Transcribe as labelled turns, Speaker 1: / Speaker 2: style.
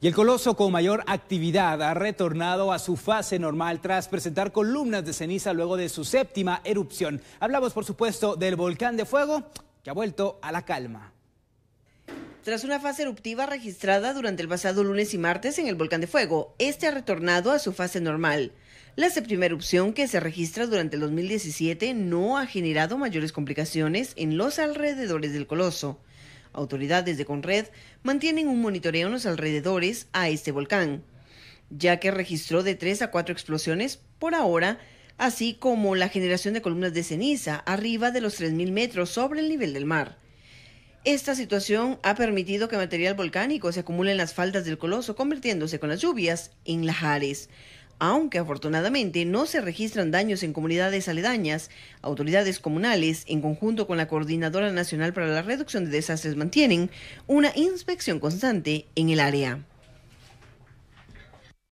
Speaker 1: Y el coloso con mayor actividad ha retornado a su fase normal tras presentar columnas de ceniza luego de su séptima erupción. Hablamos, por supuesto, del volcán de fuego que ha vuelto a la calma.
Speaker 2: Tras una fase eruptiva registrada durante el pasado lunes y martes en el volcán de fuego, este ha retornado a su fase normal. La séptima erupción que se registra durante el 2017 no ha generado mayores complicaciones en los alrededores del coloso. Autoridades de Conred mantienen un monitoreo en los alrededores a este volcán, ya que registró de tres a cuatro explosiones por ahora, así como la generación de columnas de ceniza arriba de los 3.000 metros sobre el nivel del mar. Esta situación ha permitido que material volcánico se acumule en las faldas del coloso, convirtiéndose con las lluvias en lajares. Aunque afortunadamente no se registran daños en comunidades aledañas, autoridades comunales, en conjunto con la Coordinadora Nacional para la Reducción de Desastres, mantienen una inspección constante en el área.